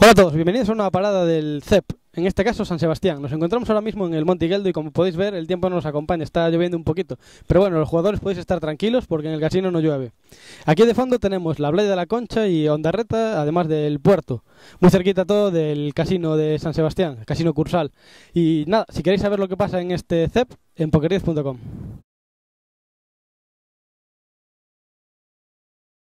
Hola a todos, bienvenidos a una parada del CEP, en este caso San Sebastián. Nos encontramos ahora mismo en el Monte Geldo y como podéis ver el tiempo no nos acompaña, está lloviendo un poquito. Pero bueno, los jugadores podéis estar tranquilos porque en el casino no llueve. Aquí de fondo tenemos la playa de la Concha y Ondarreta, además del puerto. Muy cerquita todo del casino de San Sebastián, casino Cursal. Y nada, si queréis saber lo que pasa en este CEP, en poker10.com.